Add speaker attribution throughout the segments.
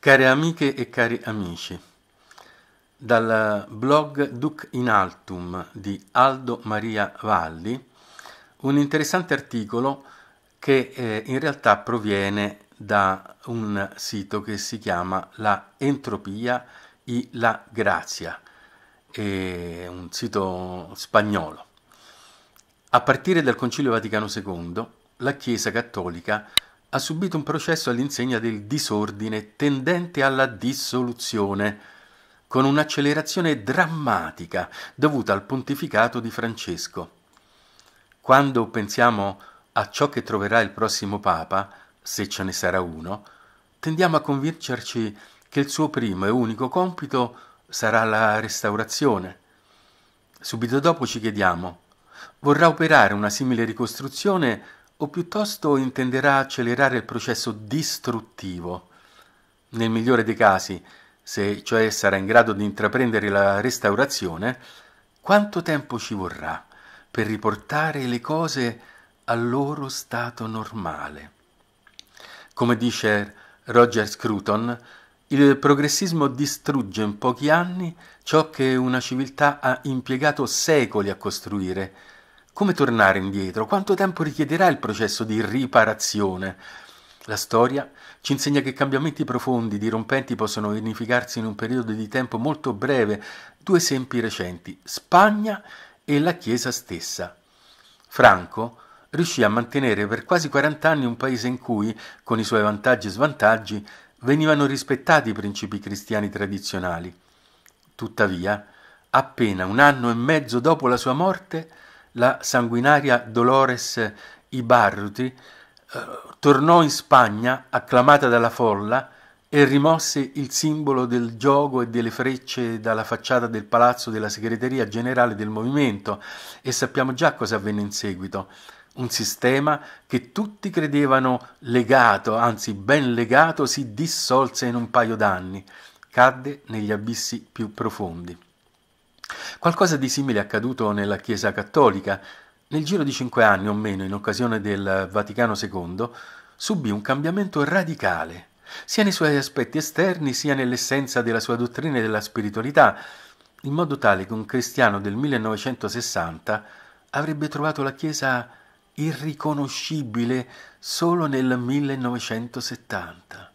Speaker 1: Care amiche e cari amici, dal blog Duc in Altum di Aldo Maria Valli, un interessante articolo che eh, in realtà proviene da un sito che si chiama La Entropia y la Grazia, è un sito spagnolo. A partire dal Concilio Vaticano II, la Chiesa Cattolica ha subito un processo all'insegna del disordine tendente alla dissoluzione, con un'accelerazione drammatica dovuta al pontificato di Francesco. Quando pensiamo a ciò che troverà il prossimo Papa, se ce ne sarà uno, tendiamo a convincerci che il suo primo e unico compito sarà la restaurazione. Subito dopo ci chiediamo, vorrà operare una simile ricostruzione o piuttosto intenderà accelerare il processo distruttivo. Nel migliore dei casi, se cioè sarà in grado di intraprendere la restaurazione, quanto tempo ci vorrà per riportare le cose al loro stato normale? Come dice Roger Scruton, il progressismo distrugge in pochi anni ciò che una civiltà ha impiegato secoli a costruire come tornare indietro? Quanto tempo richiederà il processo di riparazione? La storia ci insegna che cambiamenti profondi, dirompenti, possono unificarsi in un periodo di tempo molto breve. Due esempi recenti, Spagna e la Chiesa stessa. Franco riuscì a mantenere per quasi 40 anni un paese in cui, con i suoi vantaggi e svantaggi, venivano rispettati i principi cristiani tradizionali. Tuttavia, appena un anno e mezzo dopo la sua morte, la sanguinaria Dolores Ibarruti, eh, tornò in Spagna, acclamata dalla folla, e rimosse il simbolo del gioco e delle frecce dalla facciata del palazzo della segreteria generale del movimento e sappiamo già cosa avvenne in seguito. Un sistema che tutti credevano legato, anzi ben legato, si dissolse in un paio d'anni, cadde negli abissi più profondi. Qualcosa di simile è accaduto nella Chiesa cattolica. Nel giro di cinque anni o meno, in occasione del Vaticano II, subì un cambiamento radicale, sia nei suoi aspetti esterni sia nell'essenza della sua dottrina e della spiritualità, in modo tale che un cristiano del 1960 avrebbe trovato la Chiesa irriconoscibile solo nel 1970.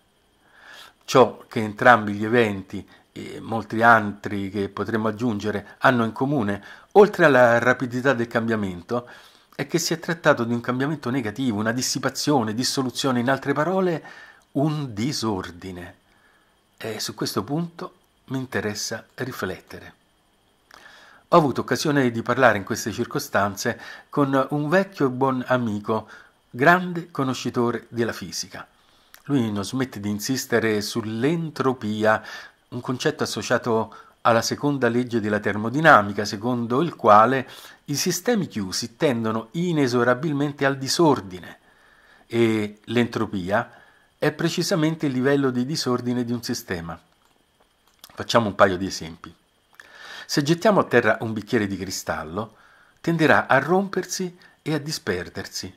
Speaker 1: Ciò che entrambi gli eventi e molti altri che potremmo aggiungere hanno in comune, oltre alla rapidità del cambiamento, è che si è trattato di un cambiamento negativo, una dissipazione, dissoluzione, in altre parole, un disordine. E su questo punto mi interessa riflettere. Ho avuto occasione di parlare in queste circostanze con un vecchio e buon amico, grande conoscitore della fisica. Lui non smette di insistere sull'entropia, un concetto associato alla seconda legge della termodinamica, secondo il quale i sistemi chiusi tendono inesorabilmente al disordine e l'entropia è precisamente il livello di disordine di un sistema. Facciamo un paio di esempi. Se gettiamo a terra un bicchiere di cristallo, tenderà a rompersi e a disperdersi,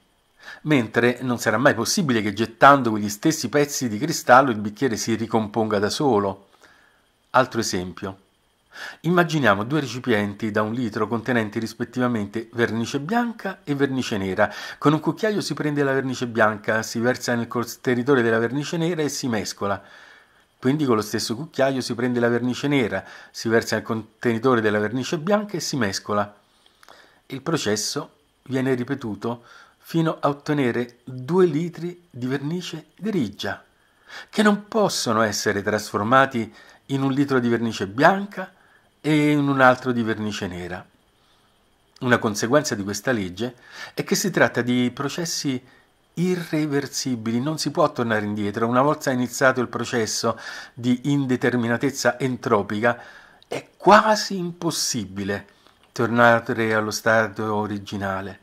Speaker 1: mentre non sarà mai possibile che gettando quegli stessi pezzi di cristallo il bicchiere si ricomponga da solo. Altro esempio. Immaginiamo due recipienti da un litro contenenti rispettivamente vernice bianca e vernice nera. Con un cucchiaio si prende la vernice bianca, si versa nel contenitore della vernice nera e si mescola. Quindi con lo stesso cucchiaio si prende la vernice nera, si versa nel contenitore della vernice bianca e si mescola. Il processo viene ripetuto fino a ottenere due litri di vernice grigia, che non possono essere trasformati in un litro di vernice bianca e in un altro di vernice nera. Una conseguenza di questa legge è che si tratta di processi irreversibili, non si può tornare indietro. Una volta iniziato il processo di indeterminatezza entropica, è quasi impossibile tornare allo stato originale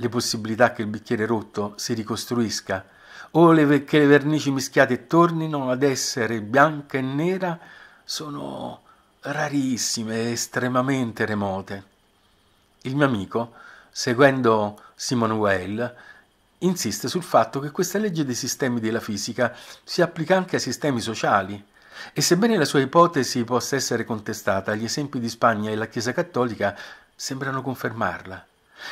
Speaker 1: le possibilità che il bicchiere rotto si ricostruisca o le, che le vernici mischiate tornino ad essere bianca e nera sono rarissime e estremamente remote. Il mio amico, seguendo Simon Weil, insiste sul fatto che questa legge dei sistemi della fisica si applica anche ai sistemi sociali. E sebbene la sua ipotesi possa essere contestata, gli esempi di Spagna e la Chiesa Cattolica sembrano confermarla.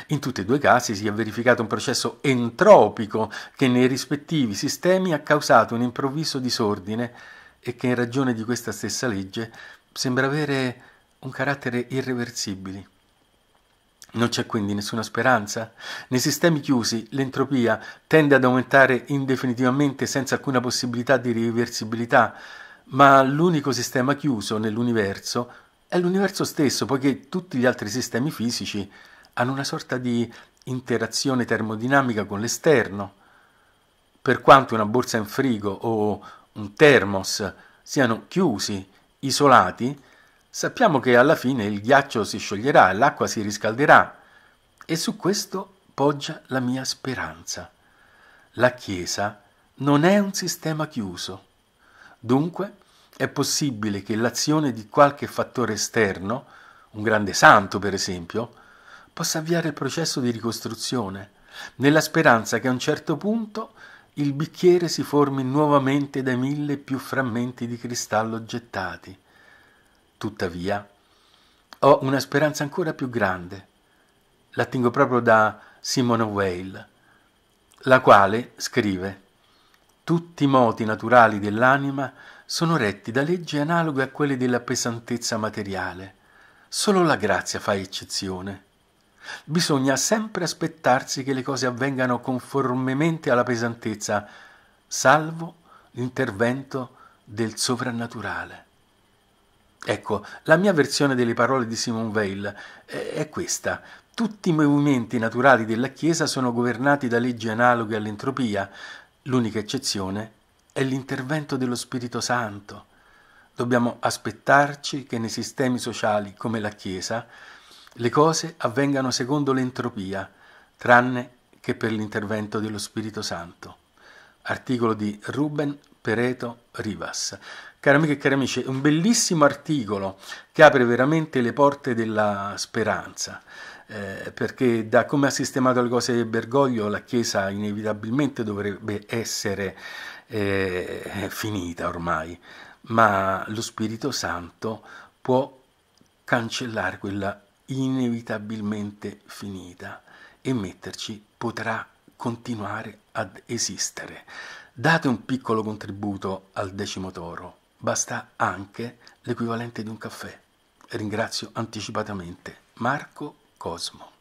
Speaker 1: In tutti e due i casi si è verificato un processo entropico che nei rispettivi sistemi ha causato un improvviso disordine e che in ragione di questa stessa legge sembra avere un carattere irreversibile. Non c'è quindi nessuna speranza? Nei sistemi chiusi l'entropia tende ad aumentare indefinitivamente senza alcuna possibilità di riversibilità, ma l'unico sistema chiuso nell'universo è l'universo stesso, poiché tutti gli altri sistemi fisici hanno una sorta di interazione termodinamica con l'esterno. Per quanto una borsa in frigo o un thermos siano chiusi, isolati, sappiamo che alla fine il ghiaccio si scioglierà e l'acqua si riscalderà. E su questo poggia la mia speranza. La Chiesa non è un sistema chiuso. Dunque, è possibile che l'azione di qualche fattore esterno, un grande santo per esempio, possa avviare il processo di ricostruzione, nella speranza che a un certo punto il bicchiere si formi nuovamente dai mille più frammenti di cristallo gettati. Tuttavia, ho una speranza ancora più grande. L'attingo proprio da Simone Weil, la quale scrive tutti i moti naturali dell'anima sono retti da leggi analoghe a quelle della pesantezza materiale. Solo la grazia fa eccezione. Bisogna sempre aspettarsi che le cose avvengano conformemente alla pesantezza, salvo l'intervento del sovrannaturale. Ecco, la mia versione delle parole di Simone Weil eh, è questa. Tutti i movimenti naturali della Chiesa sono governati da leggi analoghe all'entropia, l'unica eccezione è l'intervento dello Spirito Santo. Dobbiamo aspettarci che nei sistemi sociali come la Chiesa le cose avvengano secondo l'entropia, tranne che per l'intervento dello Spirito Santo. Articolo di Ruben Pereto Rivas. Cari amiche e cari amici, un bellissimo articolo che apre veramente le porte della speranza. Eh, perché da come ha sistemato le cose Bergoglio la Chiesa inevitabilmente dovrebbe essere eh, finita ormai, ma lo Spirito Santo può cancellare quella inevitabilmente finita e metterci potrà continuare ad esistere. Date un piccolo contributo al decimo toro, basta anche l'equivalente di un caffè. Ringrazio anticipatamente Marco Cosmo.